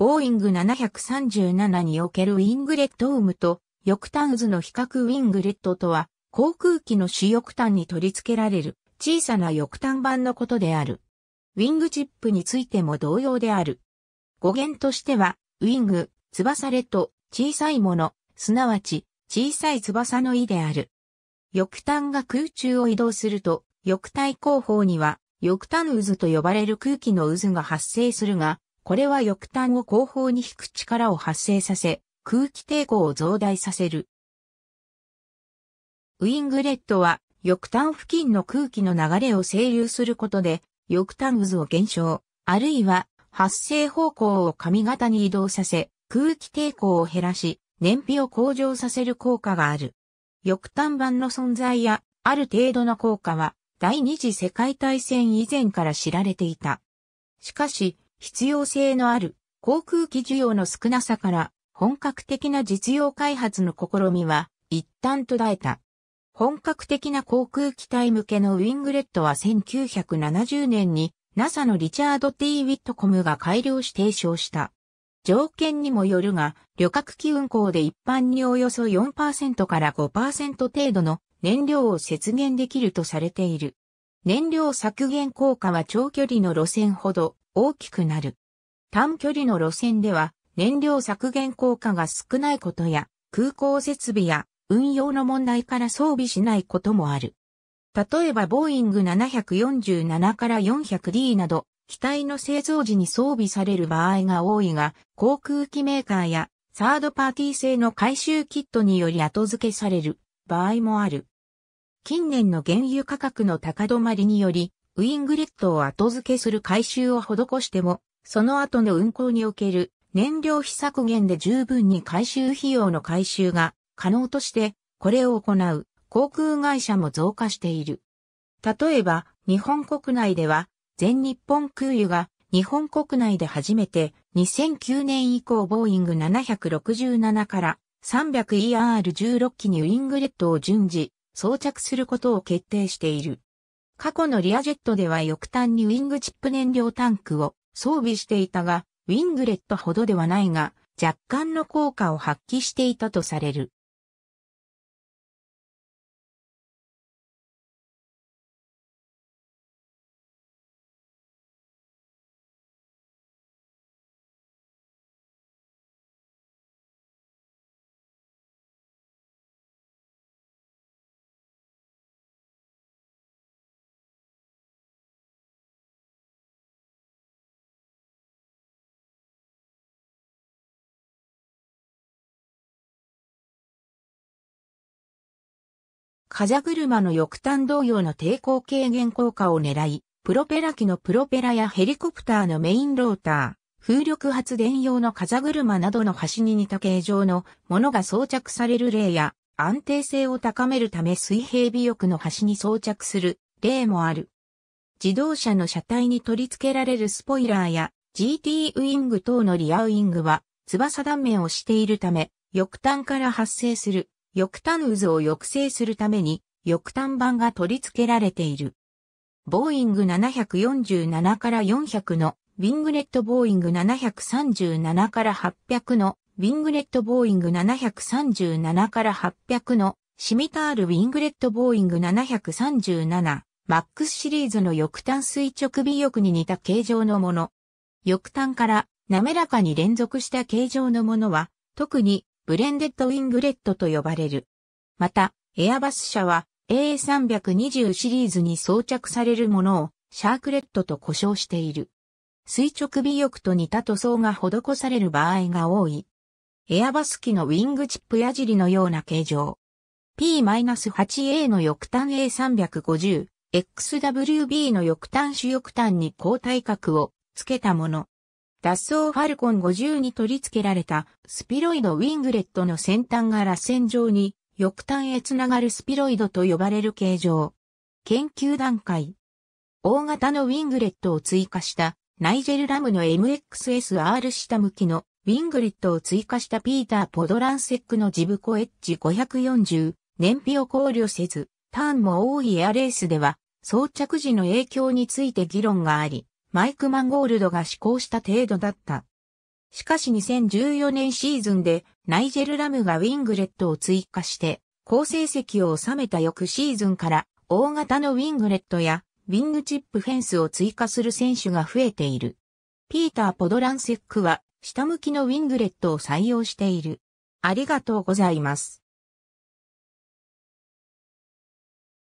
ボーイング737におけるウィングレットウムと翼端渦の比較ウィングレットとは、航空機の主翼端に取り付けられる小さな翼端板のことである。ウィングチップについても同様である。語源としては、ウィング、翼レット、小さいもの、すなわち、小さい翼の意である。翼端が空中を移動すると、翼体後方には、翼端渦と呼ばれる空気の渦が発生するが、これは翼端を後方に引く力を発生させ、空気抵抗を増大させる。ウィングレットは、翼端付近の空気の流れを整流することで、翼端渦を減少、あるいは発生方向を髪型に移動させ、空気抵抗を減らし、燃費を向上させる効果がある。翼端板の存在や、ある程度の効果は、第二次世界大戦以前から知られていた。しかし、必要性のある航空機需要の少なさから本格的な実用開発の試みは一旦途絶えた。本格的な航空機体向けのウィングレットは1970年に NASA のリチャード・ T・ ウィットコムが改良し提唱した。条件にもよるが、旅客機運航で一般におよそ4%から5%程度の燃料を節減できるとされている。燃料削減効果は長距離の路線ほど大きくなる。短距離の路線では燃料削減効果が少ないことや空港設備や運用の問題から装備しないこともある。例えばボーイング747から 400D など機体の製造時に装備される場合が多いが航空機メーカーやサードパーティー製の回収キットにより後付けされる場合もある。近年の原油価格の高止まりによりウィングレットを後付けする改修を施しても、その後の運行における燃料費削減で十分に回収費用の回収が可能として、これを行う航空会社も増加している。例えば、日本国内では、全日本空輸が日本国内で初めて2009年以降ボーイング767から 300ER16 機にウィングレットを順次装着することを決定している。過去のリアジェットでは翼端にウィングチップ燃料タンクを装備していたが、ウィングレットほどではないが、若干の効果を発揮していたとされる。風車の翼端同様の抵抗軽減効果を狙い、プロペラ機のプロペラやヘリコプターのメインローター、風力発電用の風車などの端に似た形状のものが装着される例や、安定性を高めるため水平尾翼の端に装着する例もある。自動車の車体に取り付けられるスポイラーや GT ウィング等のリアウィングは翼断面をしているため、翼端から発生する翼端渦を抑制するために翼端板が取り付けられている。ボーイング747から400のウィングレットボーイング737から800のウィングレットボーイング737から800のシミタールウィングレットボーイング737マックスシリーズの翼端垂直尾翼に似た形状のもの。翼端から滑らかに連続した形状のものは特にブレンデッドウィングレットと呼ばれる。また、エアバス社は A320 シリーズに装着されるものをシャークレットと呼称している。垂直尾翼と似た塗装が施される場合が多い。エアバス機のウィングチップ矢尻のような形状。P-8A の翼端 A350、XWB の翼端主翼端に高体角を付けたもの。脱走ファルコン50に取り付けられたスピロイドウィングレットの先端が螺旋状に翼端へつながるスピロイドと呼ばれる形状。研究段階。大型のウィングレットを追加したナイジェル・ラムの MXSR 下向きのウィングレットを追加したピーター・ポドランセックのジブコエッジ540燃費を考慮せずターンも多いエアレースでは装着時の影響について議論がありマイク・マンゴールドが施行した程度だった。しかし2014年シーズンでナイジェル・ラムがウィングレットを追加して好成績を収めた翌シーズンから大型のウィングレットやウィングチップフェンスを追加する選手が増えている。ピーター・ポドランセックは下向きのウィングレットを採用している。ありがとうございます。